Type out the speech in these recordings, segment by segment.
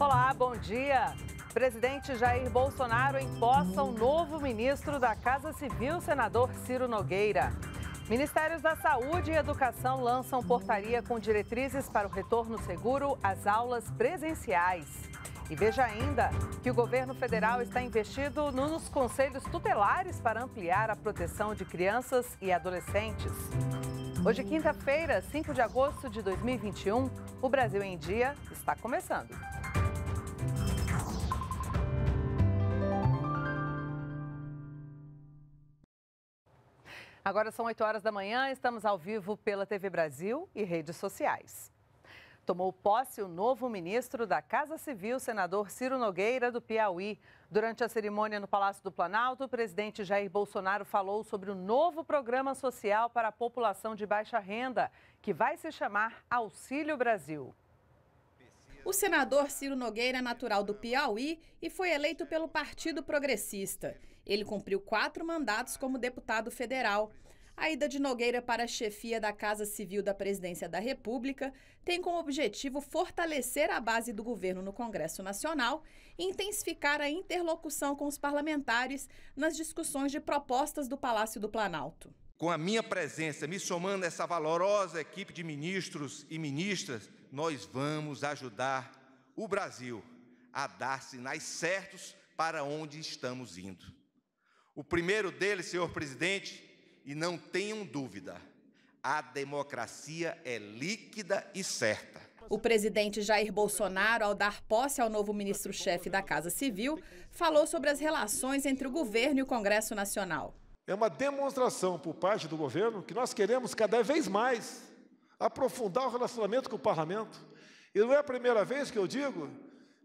Olá, bom dia. Presidente Jair Bolsonaro empossa o um novo ministro da Casa Civil, senador Ciro Nogueira. Ministérios da Saúde e Educação lançam portaria com diretrizes para o retorno seguro às aulas presenciais. E veja ainda que o governo federal está investido nos conselhos tutelares para ampliar a proteção de crianças e adolescentes. Hoje, quinta-feira, 5 de agosto de 2021, o Brasil em Dia está começando. Agora são 8 horas da manhã, estamos ao vivo pela TV Brasil e redes sociais. Tomou posse o novo ministro da Casa Civil, senador Ciro Nogueira, do Piauí. Durante a cerimônia no Palácio do Planalto, o presidente Jair Bolsonaro falou sobre o novo programa social para a população de baixa renda, que vai se chamar Auxílio Brasil. O senador Ciro Nogueira é natural do Piauí e foi eleito pelo Partido Progressista. Ele cumpriu quatro mandatos como deputado federal. A ida de Nogueira para a chefia da Casa Civil da Presidência da República tem como objetivo fortalecer a base do governo no Congresso Nacional e intensificar a interlocução com os parlamentares nas discussões de propostas do Palácio do Planalto com a minha presença, me somando a essa valorosa equipe de ministros e ministras, nós vamos ajudar o Brasil a dar sinais certos para onde estamos indo. O primeiro deles, senhor presidente, e não tenham dúvida, a democracia é líquida e certa. O presidente Jair Bolsonaro, ao dar posse ao novo ministro-chefe da Casa Civil, falou sobre as relações entre o governo e o Congresso Nacional é uma demonstração por parte do governo que nós queremos cada vez mais aprofundar o relacionamento com o parlamento. E não é a primeira vez que eu digo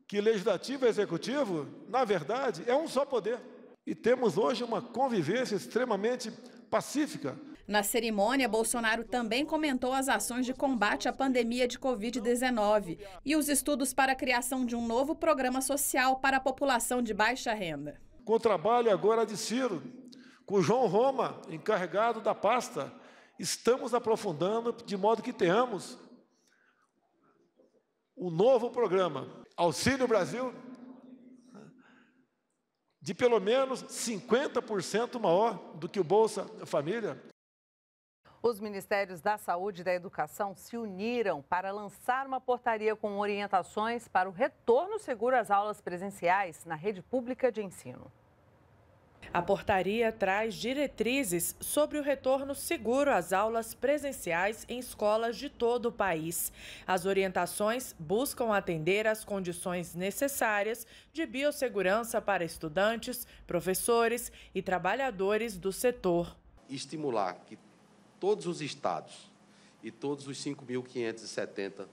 que legislativo e executivo, na verdade, é um só poder. E temos hoje uma convivência extremamente pacífica. Na cerimônia, Bolsonaro também comentou as ações de combate à pandemia de Covid-19 e os estudos para a criação de um novo programa social para a população de baixa renda. Com o trabalho agora de Ciro, com João Roma, encarregado da pasta, estamos aprofundando de modo que tenhamos um novo programa, Auxílio Brasil, de pelo menos 50% maior do que o Bolsa Família. Os ministérios da Saúde e da Educação se uniram para lançar uma portaria com orientações para o retorno seguro às aulas presenciais na rede pública de ensino. A portaria traz diretrizes sobre o retorno seguro às aulas presenciais em escolas de todo o país. As orientações buscam atender às condições necessárias de biossegurança para estudantes, professores e trabalhadores do setor. Estimular que todos os estados e todos os 5.570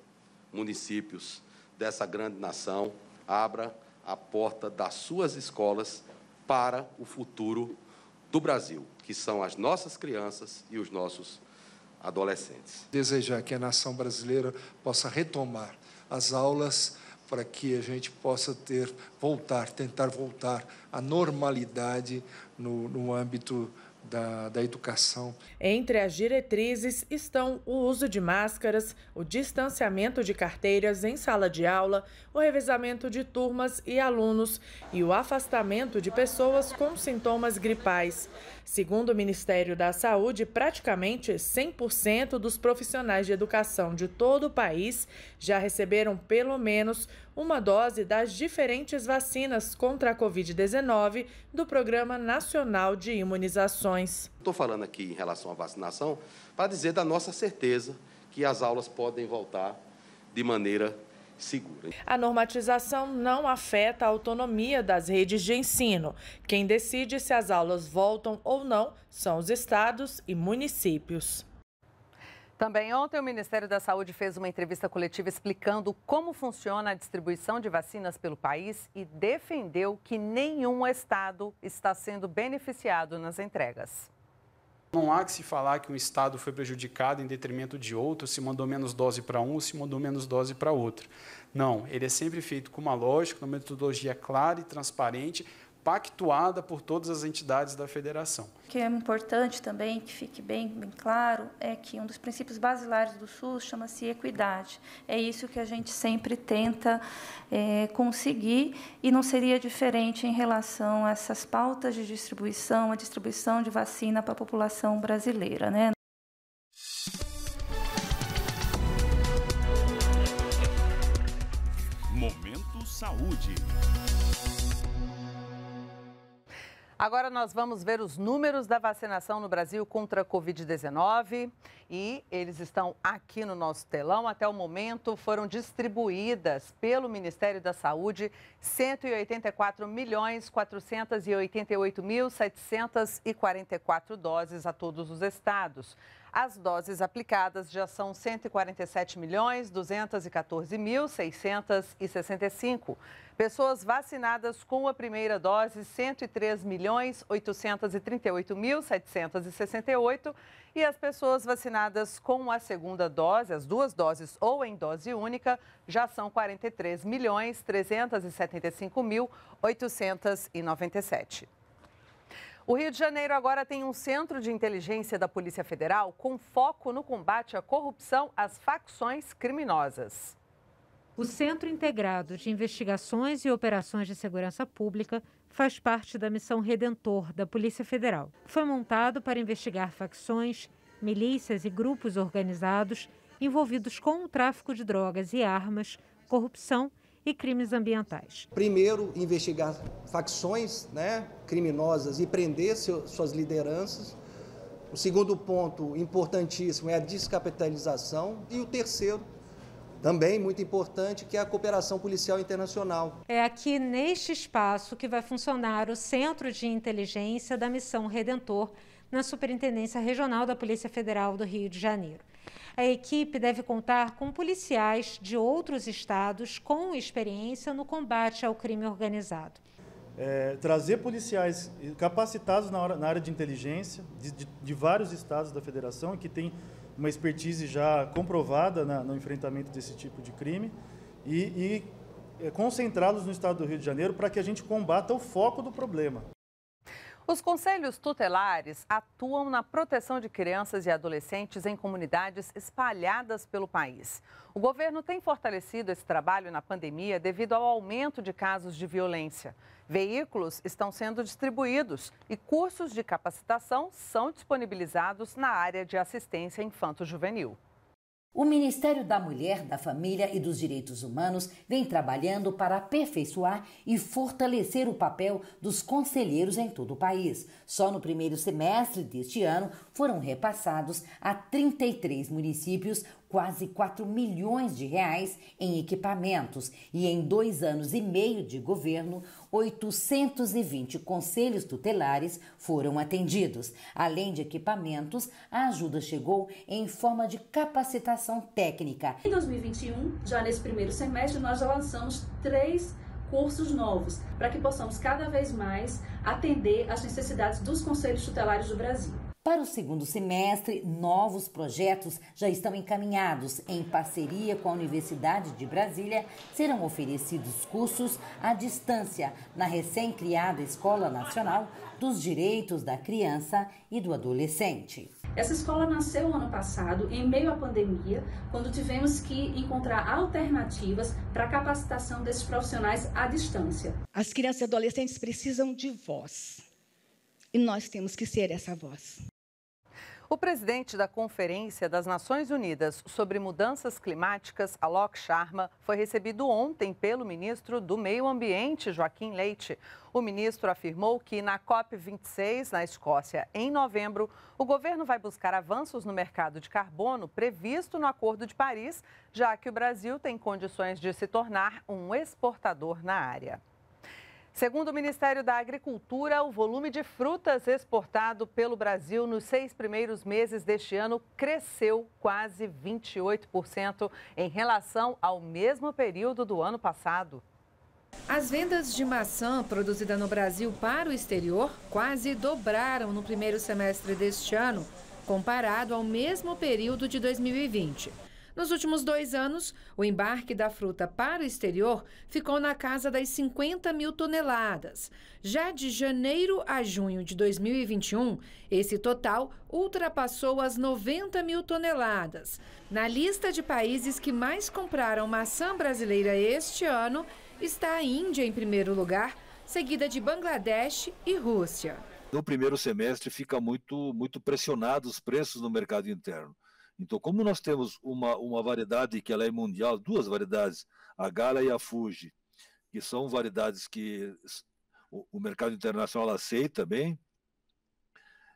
municípios dessa grande nação abra a porta das suas escolas para o futuro do Brasil, que são as nossas crianças e os nossos adolescentes. Desejar é que a nação brasileira possa retomar as aulas para que a gente possa ter voltar, tentar voltar à normalidade no, no âmbito da, da educação. Entre as diretrizes estão o uso de máscaras, o distanciamento de carteiras em sala de aula, o revezamento de turmas e alunos e o afastamento de pessoas com sintomas gripais. Segundo o Ministério da Saúde, praticamente 100% dos profissionais de educação de todo o país já receberam pelo menos uma dose das diferentes vacinas contra a Covid-19 do Programa Nacional de Imunizações. Estou falando aqui em relação à vacinação para dizer da nossa certeza que as aulas podem voltar de maneira segura. A normatização não afeta a autonomia das redes de ensino. Quem decide se as aulas voltam ou não são os estados e municípios. Também ontem o Ministério da Saúde fez uma entrevista coletiva explicando como funciona a distribuição de vacinas pelo país e defendeu que nenhum estado está sendo beneficiado nas entregas. Não há que se falar que um estado foi prejudicado em detrimento de outro, se mandou menos dose para um, se mandou menos dose para outro. Não, ele é sempre feito com uma lógica, uma metodologia clara e transparente pactuada por todas as entidades da federação. O que é importante também que fique bem, bem claro é que um dos princípios basilares do SUS chama-se equidade. É isso que a gente sempre tenta é, conseguir e não seria diferente em relação a essas pautas de distribuição, a distribuição de vacina para a população brasileira, né? Agora nós vamos ver os números da vacinação no Brasil contra a Covid-19 e eles estão aqui no nosso telão. Até o momento foram distribuídas pelo Ministério da Saúde 184 milhões 488 mil 744 doses a todos os estados. As doses aplicadas já são 147 milhões 214 mil 665. Pessoas vacinadas com a primeira dose 103 milhões 838 mil 768 e as pessoas vacinadas com a segunda dose, as duas doses ou em dose única, já são 43 milhões 375 mil 897. O Rio de Janeiro agora tem um centro de inteligência da Polícia Federal com foco no combate à corrupção às facções criminosas. O Centro Integrado de Investigações e Operações de Segurança Pública faz parte da missão Redentor da Polícia Federal. Foi montado para investigar facções, milícias e grupos organizados envolvidos com o tráfico de drogas e armas, corrupção e crimes ambientais. Primeiro, investigar facções né, criminosas e prender seu, suas lideranças. O segundo ponto importantíssimo é a descapitalização. E o terceiro, também muito importante, que é a cooperação policial internacional. É aqui neste espaço que vai funcionar o Centro de Inteligência da Missão Redentor, na Superintendência Regional da Polícia Federal do Rio de Janeiro. A equipe deve contar com policiais de outros estados com experiência no combate ao crime organizado. É, trazer policiais capacitados na, hora, na área de inteligência de, de, de, vários estados da federação que tem uma expertise já comprovada na, no enfrentamento desse tipo de crime e, e é, concentrá-los no estado do Rio de Janeiro para que a gente combata o foco do problema. Os conselhos tutelares atuam na proteção de crianças e adolescentes em comunidades espalhadas pelo país. O governo tem fortalecido esse trabalho na pandemia devido ao aumento de casos de violência. Veículos estão sendo distribuídos e cursos de capacitação são disponibilizados na área de assistência infanto-juvenil. O Ministério da Mulher, da Família e dos Direitos Humanos vem trabalhando para aperfeiçoar e fortalecer o papel dos conselheiros em todo o país. Só no primeiro semestre deste ano foram repassados a 33 municípios quase 4 milhões de reais em equipamentos e em dois anos e meio de governo, 820 conselhos tutelares foram atendidos. Além de equipamentos, a ajuda chegou em forma de capacitação técnica. Em 2021, já nesse primeiro semestre, nós já lançamos três cursos novos para que possamos cada vez mais atender às necessidades dos conselhos tutelares do Brasil. Para o segundo semestre, novos projetos já estão encaminhados. Em parceria com a Universidade de Brasília, serão oferecidos cursos à distância na recém-criada Escola Nacional dos Direitos da Criança e do Adolescente. Essa escola nasceu ano passado, em meio à pandemia, quando tivemos que encontrar alternativas para a capacitação desses profissionais à distância. As crianças e adolescentes precisam de voz. E nós temos que ser essa voz. O presidente da Conferência das Nações Unidas sobre Mudanças Climáticas, Alok Sharma, foi recebido ontem pelo ministro do Meio Ambiente, Joaquim Leite. O ministro afirmou que na COP26, na Escócia, em novembro, o governo vai buscar avanços no mercado de carbono previsto no Acordo de Paris, já que o Brasil tem condições de se tornar um exportador na área. Segundo o Ministério da Agricultura, o volume de frutas exportado pelo Brasil nos seis primeiros meses deste ano cresceu quase 28% em relação ao mesmo período do ano passado. As vendas de maçã produzida no Brasil para o exterior quase dobraram no primeiro semestre deste ano, comparado ao mesmo período de 2020. Nos últimos dois anos, o embarque da fruta para o exterior ficou na casa das 50 mil toneladas. Já de janeiro a junho de 2021, esse total ultrapassou as 90 mil toneladas. Na lista de países que mais compraram maçã brasileira este ano, está a Índia em primeiro lugar, seguida de Bangladesh e Rússia. No primeiro semestre fica muito muito pressionados os preços no mercado interno. Então, como nós temos uma, uma variedade que ela é mundial, duas variedades, a Gala e a Fuji, que são variedades que o, o mercado internacional aceita bem,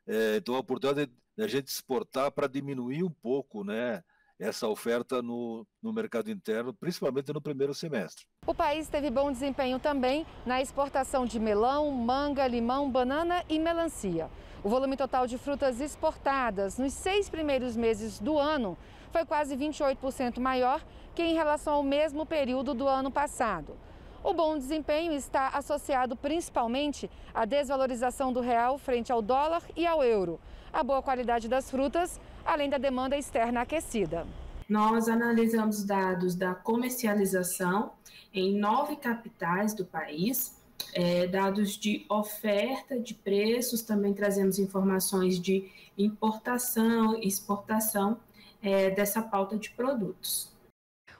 é, então a oportunidade da gente exportar para diminuir um pouco, né? essa oferta no, no, mercado interno, principalmente no primeiro semestre. O país teve bom desempenho também na exportação de melão, manga, limão, banana e melancia. O volume total de frutas exportadas nos seis primeiros meses do ano foi quase 28% maior que em relação ao mesmo período do ano passado. O bom desempenho está associado principalmente à desvalorização do real frente ao dólar e ao euro, à boa qualidade das frutas, além da demanda externa aquecida. Nós analisamos dados da comercialização em nove capitais do país é, dados de oferta, de preços, também trazemos informações de importação, exportação é, dessa pauta de produtos.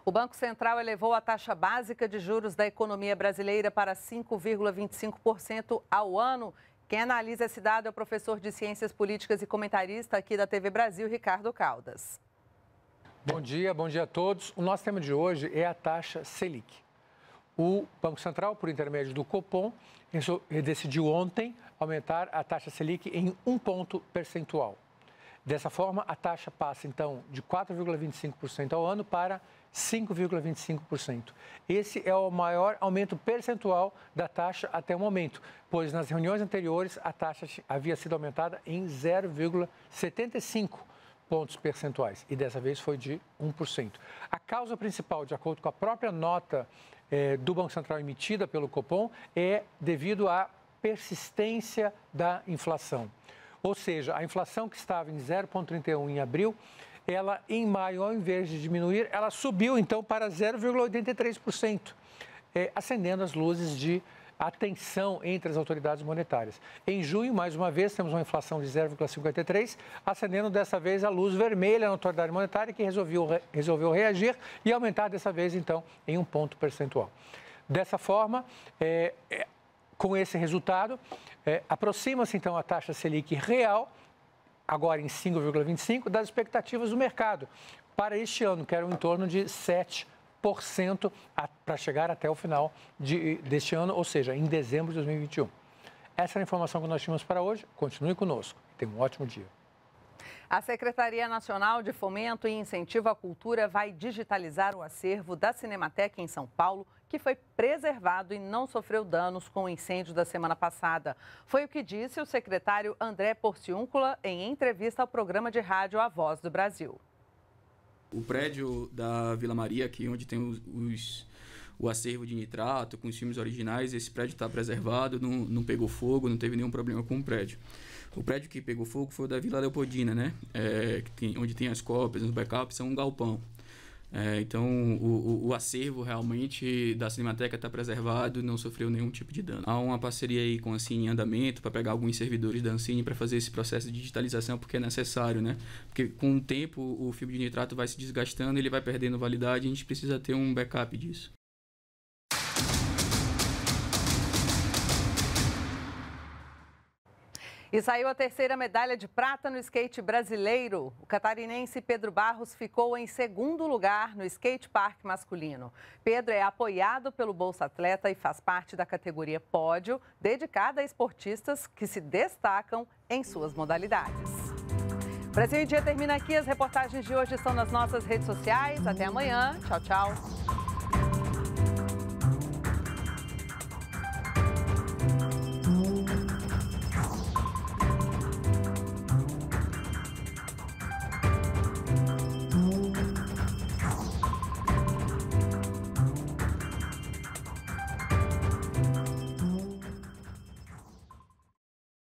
O Banco Central elevou a taxa básica de juros da economia brasileira para 5,25% ao ano. Quem analisa esse dado é o professor de Ciências Políticas e comentarista aqui da TV Brasil, Ricardo Caldas. Bom dia, bom dia a todos. O nosso tema de hoje é a taxa Selic o Banco Central, por intermédio do Copom, decidiu ontem aumentar a taxa Selic em um ponto percentual. Dessa forma, a taxa passa então de 4,25% ao ano para 5,25%. Esse é o maior aumento percentual da taxa até o momento, pois nas reuniões anteriores a taxa havia sido aumentada em 0,75% pontos percentuais e dessa vez foi de 1%. A causa principal, de acordo com a própria nota eh, do Banco Central emitida pelo Copom, é devido à persistência da inflação. Ou seja, a inflação que estava em 0,31 em abril, ela em maio, ao invés de diminuir, ela subiu então para 0,83%, eh, acendendo as luzes de a tensão entre as autoridades monetárias. Em junho, mais uma vez, temos uma inflação de 0,53, acendendo dessa vez a luz vermelha na autoridade monetária, que resolveu, resolveu reagir e aumentar dessa vez, então, em um ponto percentual. Dessa forma, é, é, com esse resultado, é, aproxima-se então a taxa Selic real, agora em 5,25, das expectativas do mercado para este ano, que era em torno de 7%. 30% para chegar até o final de, deste ano, ou seja, em dezembro de 2021. Essa é a informação que nós tínhamos para hoje. Continue conosco. Tenha um ótimo dia. A Secretaria Nacional de Fomento e Incentivo à Cultura vai digitalizar o acervo da Cinemateca em São Paulo, que foi preservado e não sofreu danos com o incêndio da semana passada. Foi o que disse o secretário André Porciúncula em entrevista ao programa de rádio A Voz do Brasil o prédio da Vila Maria, aqui onde tem os, os o acervo de nitrato, com os filmes originais, esse prédio está preservado, não, não pegou fogo, não teve nenhum problema com o prédio. O prédio que pegou fogo foi o da Vila Leopoldina, né? É, tem, onde tem as cópias, os backups, são um galpão. É, então, o, o, acervo realmente da Cinemateca está preservado, não sofreu nenhum tipo de dano. Há uma parceria aí com a Cine em andamento para pegar alguns servidores da Ancine para fazer esse processo de digitalização, porque é necessário, né? Porque com o tempo o filme de nitrato vai se desgastando, ele vai perdendo validade e a gente precisa ter um backup disso. E saiu a terceira medalha de prata no skate brasileiro. O catarinense Pedro Barros ficou em segundo lugar no skate park masculino. Pedro é apoiado pelo Bolsa Atleta e faz parte da categoria pódio, dedicada a esportistas que se destacam em suas modalidades. Brasil em Dia termina aqui. As reportagens de hoje estão nas nossas redes sociais. Até amanhã. Tchau, tchau.